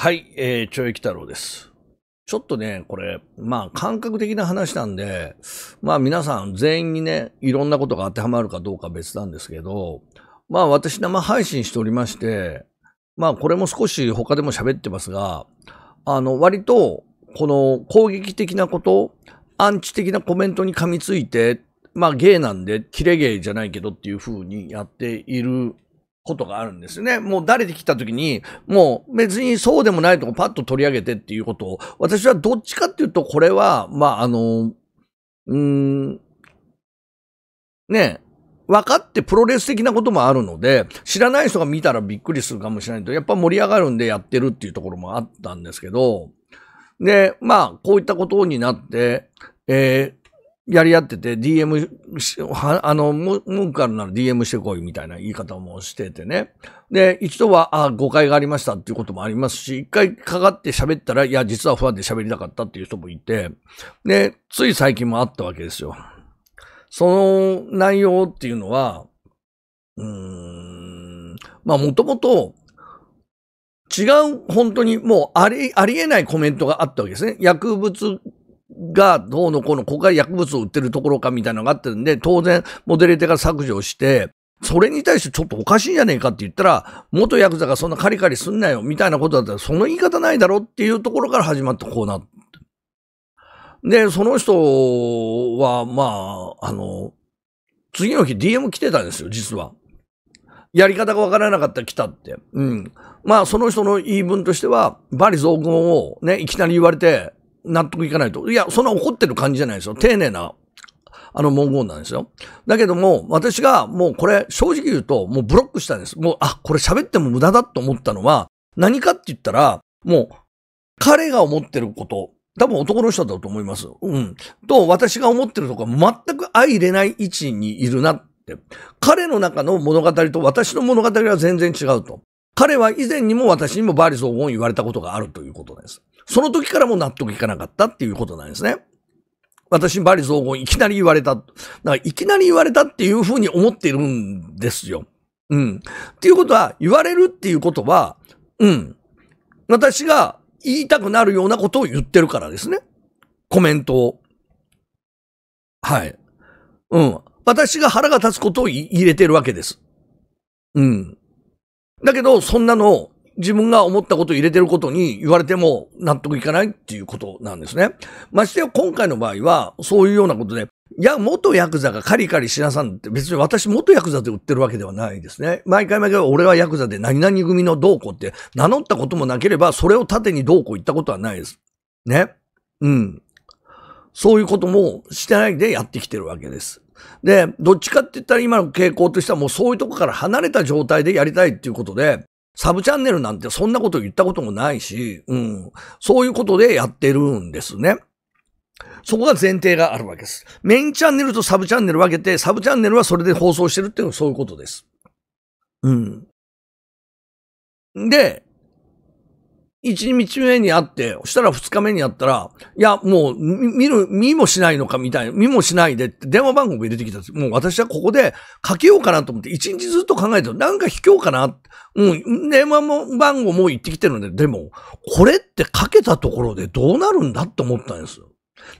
はい、えー、ちょいき太郎です。ちょっとね、これ、まあ感覚的な話なんで、まあ皆さん全員にね、いろんなことが当てはまるかどうか別なんですけど、まあ私生配信しておりまして、まあこれも少し他でも喋ってますが、あの割とこの攻撃的なこと、アンチ的なコメントに噛みついて、まあゲイなんでキレゲイじゃないけどっていう風にやっていることがあるんですね。もう誰で来た時に、もう別にそうでもないとこパッと取り上げてっていうことを、私はどっちかっていうと、これは、まあ、あの、うーん、ね分かってプロレス的なこともあるので、知らない人が見たらびっくりするかもしれないと、やっぱ盛り上がるんでやってるっていうところもあったんですけど、で、まあ、こういったことになって、えやり合ってて、DM、あの、ム句カルなら DM してこいみたいな言い方もしててね。で、一度は、あ誤解がありましたっていうこともありますし、一回かかって喋ったら、いや、実は不安で喋りたかったっていう人もいて、で、つい最近もあったわけですよ。その内容っていうのは、うーん、まあ、もともと、違う、本当にもうあり、ありえないコメントがあったわけですね。薬物がどうのこうの国外薬物を売ってるところかみたいなのがあってるんで、当然モデレーターが削除して、それに対してちょっとおかしいんじゃねえかって言ったら、元ヤクザがそんなカリカリすんなよみたいなことだったら、その言い方ないだろっていうところから始まってこうなって。で、その人は、まあ、あの、次の日 DM 来てたんですよ、実は。やり方がわからなかったら来たって。うん。まあ、その人の言い分としては、バリ雑言をね、いきなり言われて、納得いかないと。いや、そんな怒ってる感じじゃないですよ。丁寧な、あの文言なんですよ。だけども、私がもうこれ、正直言うと、もうブロックしたんです。もう、あ、これ喋っても無駄だと思ったのは、何かって言ったら、もう、彼が思ってること、多分男の人だと思います。うん。と、私が思ってるとこは全く相入れない位置にいるなって。彼の中の物語と私の物語は全然違うと。彼は以前にも私にもバーリス黄ン言われたことがあるということです。その時からも納得いかなかったっていうことなんですね。私、バリ雑言いきなり言われた。だからいきなり言われたっていうふうに思ってるんですよ。うん。っていうことは、言われるっていうことは、うん。私が言いたくなるようなことを言ってるからですね。コメントを。はい。うん。私が腹が立つことを入れてるわけです。うん。だけど、そんなの、自分が思ったことを入れてることに言われても納得いかないっていうことなんですね。ましてや今回の場合は、そういうようなことで、いや、元ヤクザがカリカリしなさんって別に私元ヤクザで売ってるわけではないですね。毎回毎回俺はヤクザで何々組のどうこうって名乗ったこともなければ、それを盾にどうこう言ったことはないです。ね。うん。そういうこともしてないでやってきてるわけです。で、どっちかって言ったら今の傾向としてはもうそういうとこから離れた状態でやりたいっていうことで、サブチャンネルなんてそんなこと言ったこともないし、うん。そういうことでやってるんですね。そこが前提があるわけです。メインチャンネルとサブチャンネル分けて、サブチャンネルはそれで放送してるっていうのはそういうことです。うん。で、1日目に会って、そしたら2日目に会ったら、いや、もう、見る、見もしないのかみたいな、見もしないでって電話番号入れてきたんです。もう私はここでかけようかなと思って、1日ずっと考えてなんか卑怯かなもう、電話も番号もう言ってきてるんで、でも、これってかけたところでどうなるんだって思ったんです。よ。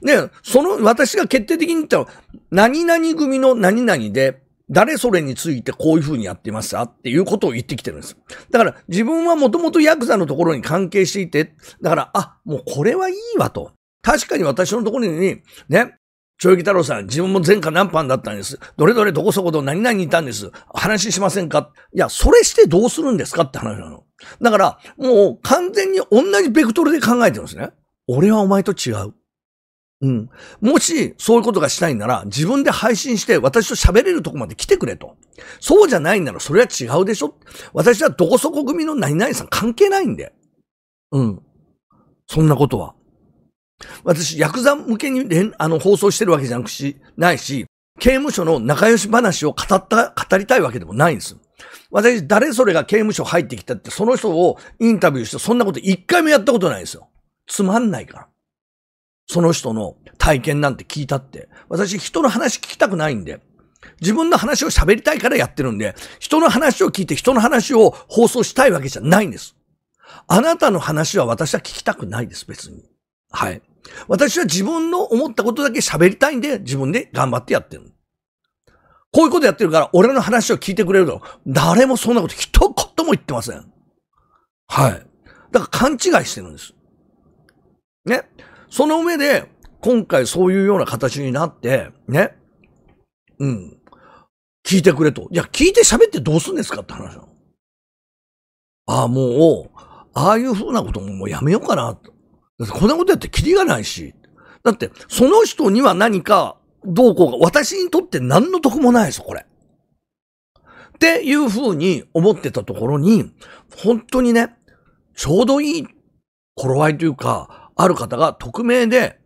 で、その、私が決定的に言ったのは、何々組の何々で、誰それについてこういうふうにやってますたっていうことを言ってきてるんです。だから自分はもともとヤクザのところに関係していて、だから、あ、もうこれはいいわと。確かに私のところに、ね、ちょいき太郎さん、自分も前科何番だったんです。どれどれどこそこと何々にいたんです。話しませんかいや、それしてどうするんですかって話なの。だから、もう完全に同じベクトルで考えてるんですね。俺はお前と違う。うん。もし、そういうことがしたいなら、自分で配信して、私と喋れるとこまで来てくれと。そうじゃないなら、それは違うでしょ私はどこそこ組の何々さん関係ないんで。うん。そんなことは。私、ヤクザ向けにあの、放送してるわけじゃなくし、ないし、刑務所の仲良し話を語った、語りたいわけでもないんです。私、誰それが刑務所入ってきたって、その人をインタビューして、そんなこと一回もやったことないですよ。つまんないから。その人の体験なんて聞いたって。私、人の話聞きたくないんで。自分の話を喋りたいからやってるんで、人の話を聞いて人の話を放送したいわけじゃないんです。あなたの話は私は聞きたくないです、別に。はい。私は自分の思ったことだけ喋りたいんで、自分で頑張ってやってる。こういうことやってるから、俺の話を聞いてくれると、誰もそんなこと一言も言ってません。はい。だから勘違いしてるんです。ね。その上で、今回そういうような形になって、ね。うん。聞いてくれと。いや、聞いて喋ってどうすんですかって話なの。ああ、もう、ああいう風なことももうやめようかなこんなことやってキリがないし。だって、その人には何か、どうこうが、私にとって何の得もないですこれ。っていう風に思ってたところに、本当にね、ちょうどいい頃合いというか、ある方が匿名で、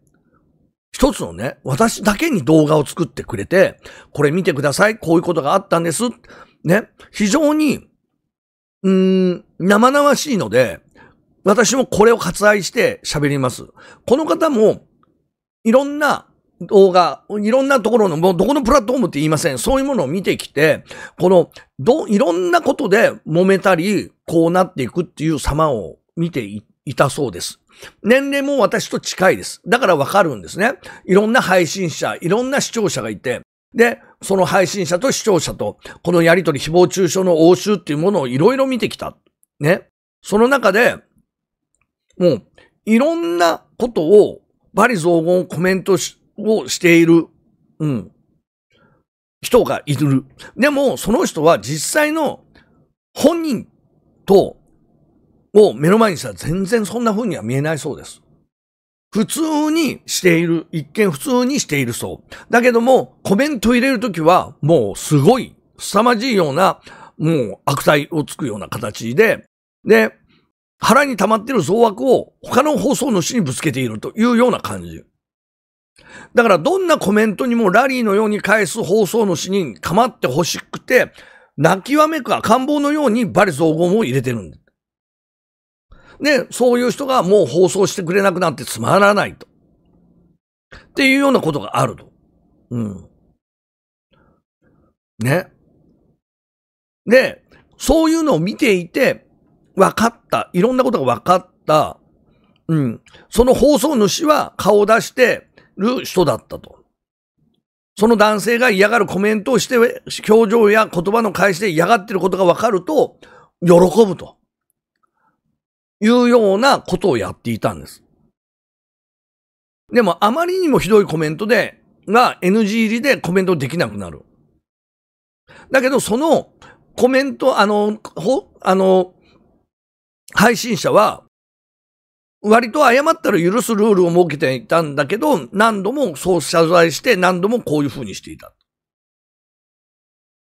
一つのね、私だけに動画を作ってくれて、これ見てください。こういうことがあったんです。ね。非常に、うーん、生々しいので、私もこれを割愛して喋ります。この方も、いろんな動画、いろんなところの、もうどこのプラットフォームって言いません。そういうものを見てきて、この、ど、いろんなことで揉めたり、こうなっていくっていう様を見ていいたそうです。年齢も私と近いです。だからわかるんですね。いろんな配信者、いろんな視聴者がいて、で、その配信者と視聴者と、このやりとり、誹謗中傷の応酬っていうものをいろいろ見てきた。ね。その中で、もう、いろんなことを、バリ雑言コメントをしている、うん、人がいる。でも、その人は実際の本人とを目の前にしたら全然そんな風には見えないそうです。普通にしている、一見普通にしているそう。だけども、コメント入れるときは、もうすごい、凄まじいような、もう悪態をつくような形で、で、腹に溜まってる増悪を他の放送主にぶつけているというような感じ。だからどんなコメントにもラリーのように返す放送主に構ってほしくて、泣きわめく赤ん坊のようにバリ雑言を入れてるんです。ね、そういう人がもう放送してくれなくなってつまらないと。っていうようなことがあると。うん。ね。で、そういうのを見ていて、分かった。いろんなことが分かった。うん。その放送主は顔を出してる人だったと。その男性が嫌がるコメントをして、表情や言葉の返しで嫌がってることが分かると、喜ぶと。いうようなことをやっていたんです。でもあまりにもひどいコメントで、が NG 入りでコメントできなくなる。だけどそのコメント、あの、ほ、あの、配信者は、割と謝ったら許すルールを設けていたんだけど、何度もそう謝罪して何度もこういうふうにしていた。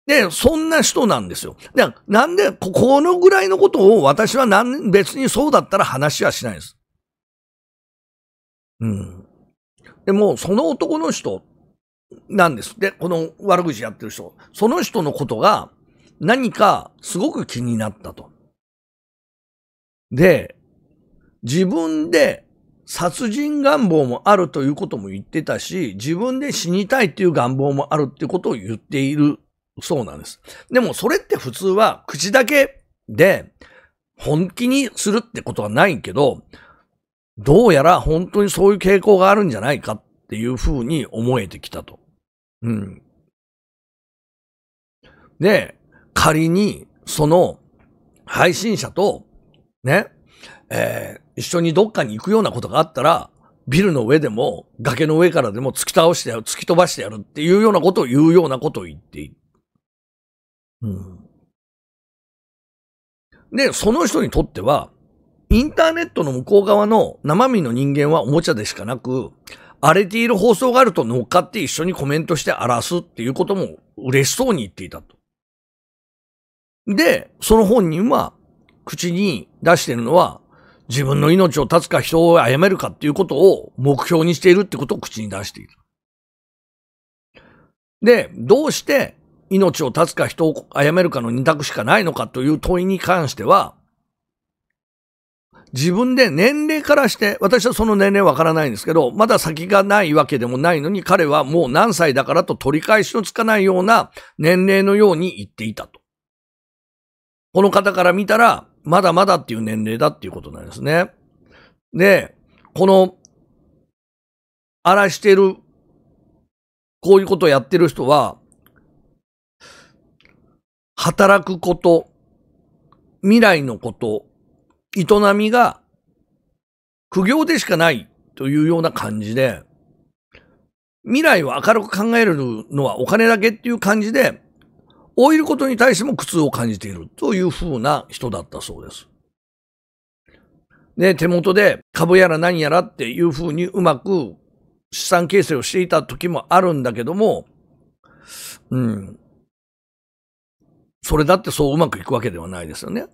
で、そんな人なんですよ。で、なんで、このぐらいのことを私はなん別にそうだったら話はしないです。うん。でも、その男の人なんです。で、この悪口やってる人。その人のことが何かすごく気になったと。で、自分で殺人願望もあるということも言ってたし、自分で死にたいっていう願望もあるってことを言っているそうなんです。でもそれって普通は口だけで本気にするってことはないけど、どうやら本当にそういう傾向があるんじゃないかっていうふうに思えてきたと。うん。で、仮にその配信者とね、えー、一緒にどっかに行くようなことがあったら、ビルの上でも、崖の上からでも突き倒してやる、突き飛ばしてやるっていうようなことを言うようなことを言っていうん。で、その人にとっては、インターネットの向こう側の生身の人間はおもちゃでしかなく、荒れている放送があると乗っかって一緒にコメントして荒らすっていうことも嬉しそうに言っていたと。で、その本人は口に出してるのは自分の命を絶つか人を殺めるかっていうことを目標にしているってことを口に出している。で、どうして命を絶つか人を殺めるかの二択しかないのかという問いに関しては、自分で年齢からして、私はその年齢わからないんですけど、まだ先がないわけでもないのに、彼はもう何歳だからと取り返しのつかないような年齢のように言っていたと。この方から見たら、まだまだっていう年齢だっていうことなんですね。で、この、荒らしてる、こういうことをやってる人は、働くこと、未来のこと、営みが苦行でしかないというような感じで、未来を明るく考えるのはお金だけっていう感じで、老いることに対しても苦痛を感じているというふうな人だったそうです。で、手元で株やら何やらっていうふうにうまく資産形成をしていた時もあるんだけども、うん、それだってそううまくいくわけではないですよね。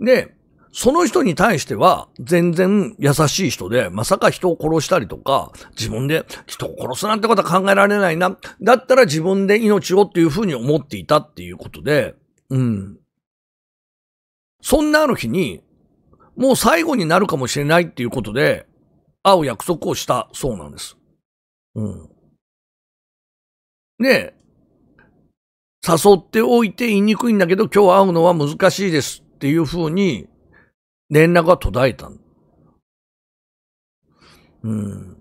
で、その人に対しては全然優しい人で、まさか人を殺したりとか、自分で人を殺すなんてことは考えられないな。だったら自分で命をっていうふうに思っていたっていうことで、うん。そんなある日に、もう最後になるかもしれないっていうことで、会う約束をしたそうなんです。うん。で、誘っておいて言いにくいんだけど、今日会うのは難しいですっていうふうに、連絡が途絶えた。うん。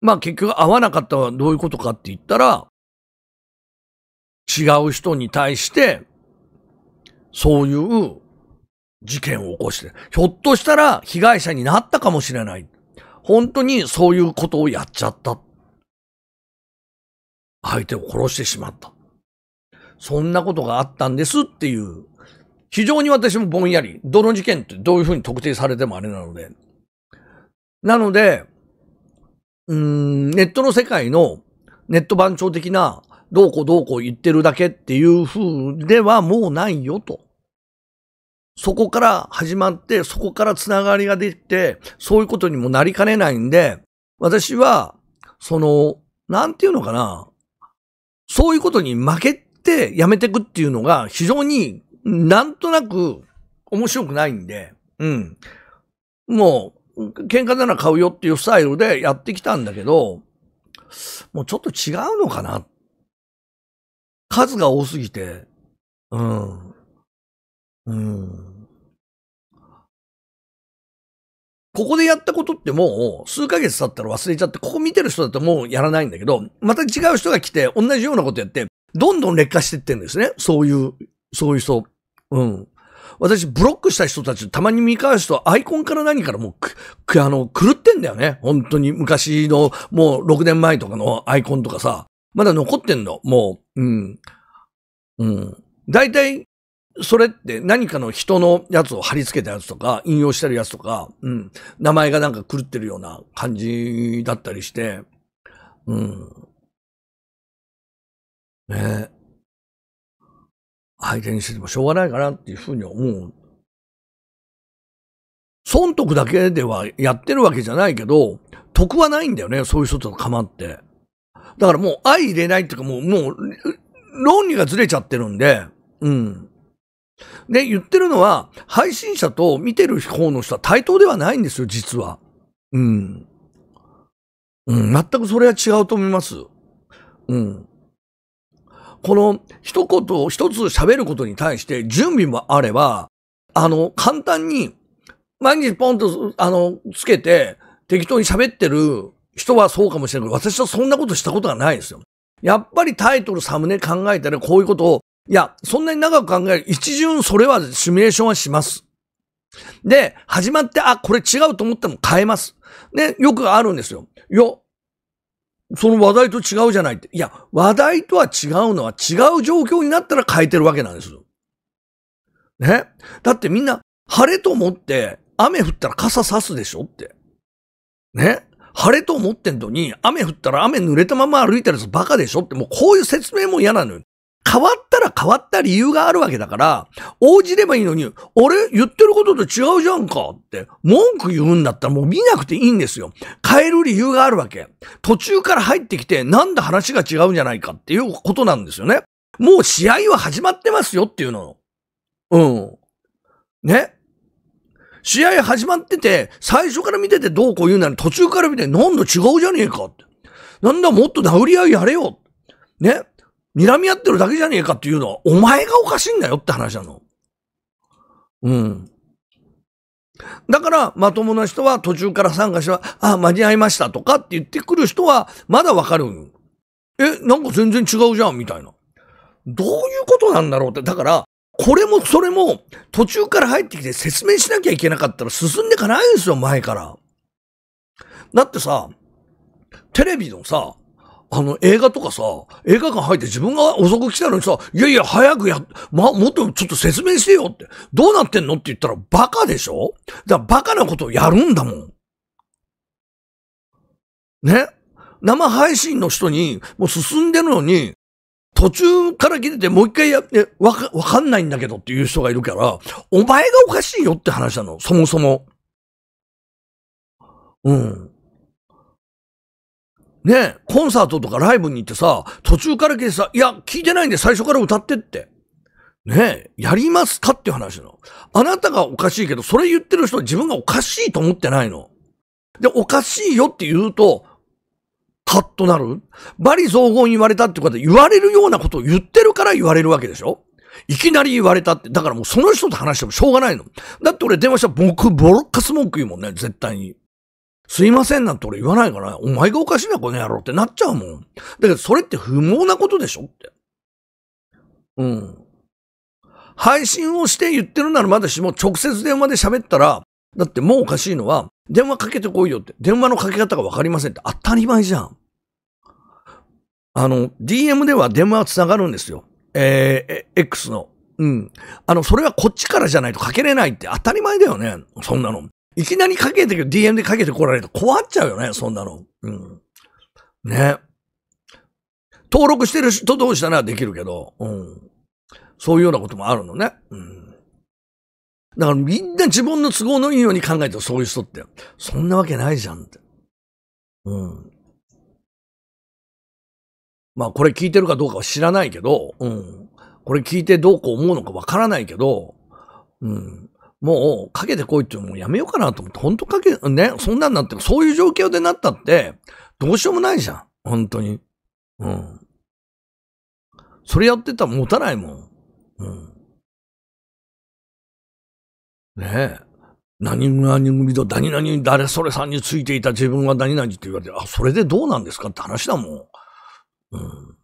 まあ結局会わなかったのはどういうことかって言ったら、違う人に対して、そういう事件を起こして、ひょっとしたら被害者になったかもしれない。本当にそういうことをやっちゃった。相手を殺してしまった。そんなことがあったんですっていう、非常に私もぼんやり、どの事件ってどういうふうに特定されてもあれなので。なので、うん、ネットの世界のネット番長的な、どうこうどうこう言ってるだけっていう風ではもうないよと。そこから始まって、そこからつながりができて、そういうことにもなりかねないんで、私は、その、なんていうのかな、そういうことに負けってやめてくっていうのが非常になんとなく面白くないんで、うん。もう、喧嘩なら買うよっていうスタイルでやってきたんだけど、もうちょっと違うのかな。数が多すぎて、うん。うん。ここでやったことってもう数ヶ月経ったら忘れちゃって、ここ見てる人だったらもうやらないんだけど、また違う人が来て同じようなことやって、どんどん劣化してってんですね。そういう、そういう人。うん。私、ブロックした人たち、たまに見返すと、アイコンから何からもう、く、あの、狂ってんだよね。本当に、昔の、もう6年前とかのアイコンとかさ、まだ残ってんの。もう、うん。うん。大体、それって何かの人のやつを貼り付けたやつとか、引用してるやつとか、うん。名前がなんか狂ってるような感じだったりして、うん。ね、相手にしててもしょうがないかなっていうふうに思う。損得だけではやってるわけじゃないけど、得はないんだよね、そういう人との構って。だからもう相入れないっていうかもう、もう、論理がずれちゃってるんで、うん。で、言ってるのは、配信者と見てる方の人は対等ではないんですよ、実は。うん。うん、全くそれは違うと思います。うん。この一言を一つ喋ることに対して準備もあれば、あの、簡単に、毎日ポンと、あの、つけて、適当に喋ってる人はそうかもしれないけど、私はそんなことしたことがないですよ。やっぱりタイトル、サムネ考えたらこういうことを、いや、そんなに長く考える。一巡それはシミュレーションはします。で、始まって、あ、これ違うと思っても変えます。ね、よくあるんですよ。よ、その話題と違うじゃないって。いや、話題とは違うのは違う状況になったら変えてるわけなんですね。だってみんな、晴れと思って、雨降ったら傘差すでしょって。ね。晴れと思ってんのに、雨降ったら雨濡れたまま歩いたりするバカでしょって、もうこういう説明も嫌なのよ。変わったら変わった理由があるわけだから、応じればいいのに、あれ言ってることと違うじゃんかって、文句言うんだったらもう見なくていいんですよ。変える理由があるわけ。途中から入ってきて、なんだ話が違うんじゃないかっていうことなんですよね。もう試合は始まってますよっていうの。うん。ね。試合始まってて、最初から見ててどうこう言うなら途中から見て、なんだ違うじゃねえかって。なんだもっと殴り合いやれよ。ね。睨み合ってるだけじゃねえかっていうのは、お前がおかしいんだよって話なの。うん。だから、まともな人は途中から参加しは、あ間に合いましたとかって言ってくる人は、まだわかるんえ、なんか全然違うじゃんみたいな。どういうことなんだろうって。だから、これもそれも途中から入ってきて説明しなきゃいけなかったら進んでかないんですよ、前から。だってさ、テレビのさ、あの、映画とかさ、映画館入って自分が遅く来たのにさ、いやいや、早くや、ま、もっとちょっと説明してよって、どうなってんのって言ったらバカでしょだからバカなことをやるんだもん。ね生配信の人に、もう進んでるのに、途中から切れてもう一回やって、わか、わかんないんだけどっていう人がいるから、お前がおかしいよって話なの、そもそも。うん。ね、コンサートとかライブに行ってさ、途中から来てさ、いや、聞いてないんで最初から歌ってって。ねえ、やりますかっていう話なの。あなたがおかしいけど、それ言ってる人は自分がおかしいと思ってないの。で、おかしいよって言うと、カッとなるバリ雑言言われたってことで言われるようなことを言ってるから言われるわけでしょいきなり言われたって。だからもうその人と話してもしょうがないの。だって俺電話したら僕ボロッカス文句言うもんね、絶対に。すいませんなんて俺言わないから、お前がおかしいな、この野郎ってなっちゃうもん。だけど、それって不毛なことでしょって。うん。配信をして言ってるならまだしも、直接電話で喋ったら、だってもうおかしいのは、電話かけてこいよって、電話のかけ方がわかりませんって当たり前じゃん。あの、DM では電話は繋がるんですよ。えー、X の。うん。あの、それはこっちからじゃないとかけれないって当たり前だよね。そんなの。いきなりかけて、DM でかけてこられると困っちゃうよね、そんなの。うん。ね。登録してる人同士ならできるけど、うん。そういうようなこともあるのね。うん。だからみんな自分の都合のいいように考えてそういう人って。そんなわけないじゃんって。うん。まあこれ聞いてるかどうかは知らないけど、うん。これ聞いてどうこう思うのかわからないけど、うん。もうかけてこいってもうのもやめようかなと思って、本当かけ、ね、そんなんなって、そういう状況でなったって、どうしようもないじゃん。本当に。うん。それやってたら持たないもん。うん。ねえ。何々組と何々誰それさんについていた自分は何々って言われて、あ、それでどうなんですかって話だもん。うん。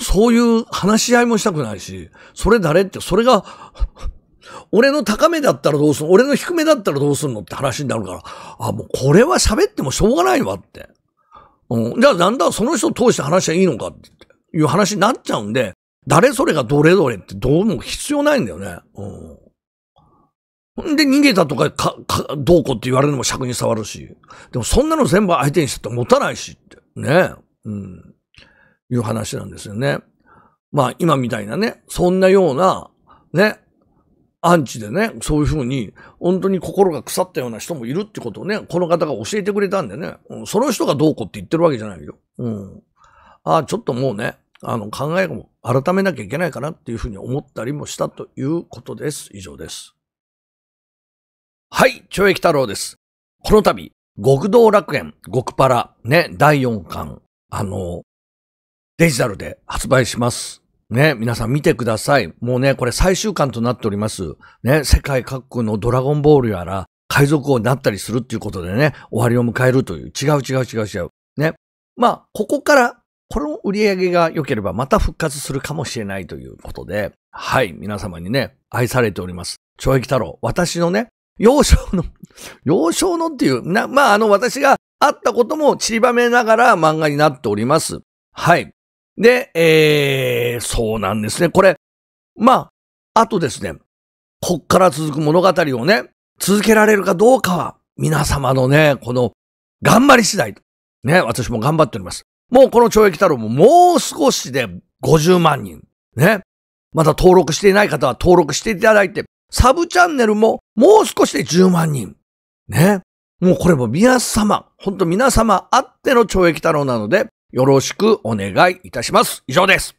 そういう話し合いもしたくないし、それ誰って、それが俺の高めだったらどうすんの俺の低めだったらどうすんのって話になるから、あ、もうこれは喋ってもしょうがないわって。うん。じゃあなんだその人を通して話はいいのかっていう話になっちゃうんで、誰それがどれどれってどうも必要ないんだよね。うん。で、逃げたとか、か、か、どうこうって言われるのも尺に触るし。でもそんなの全部相手にしたって持たないしって。ね。うん。いう話なんですよね。まあ今みたいなね、そんなような、ね、アンチでね、そういうふうに、本当に心が腐ったような人もいるってことをね、この方が教えてくれたんでね、うん、その人がどうこうって言ってるわけじゃないよ。うん。ああ、ちょっともうね、あの、考えも改めなきゃいけないかなっていうふうに思ったりもしたということです。以上です。はい、懲役太郎です。この度、極道楽園、極パラ、ね、第4巻、あの、デジタルで発売します。ね、皆さん見てください。もうね、これ最終巻となっております。ね、世界各国のドラゴンボールやら、海賊王になったりするっていうことでね、終わりを迎えるという。違う違う違う違う。ね。まあ、ここから、この売り上げが良ければまた復活するかもしれないということで、はい、皆様にね、愛されております。懲役太郎、私のね、幼少の 幼少のっていう、な、まあ、あの、私が会ったことも散りばめながら漫画になっております。はい。で、えー、そうなんですね。これ、まあ、あとですね、こっから続く物語をね、続けられるかどうかは、皆様のね、この、頑張り次第ね、私も頑張っております。もうこの懲役太郎ももう少しで50万人。ね。まだ登録していない方は登録していただいて、サブチャンネルももう少しで10万人。ね。もうこれも皆様、ほんと皆様あっての懲役太郎なので、よろしくお願いいたします。以上です。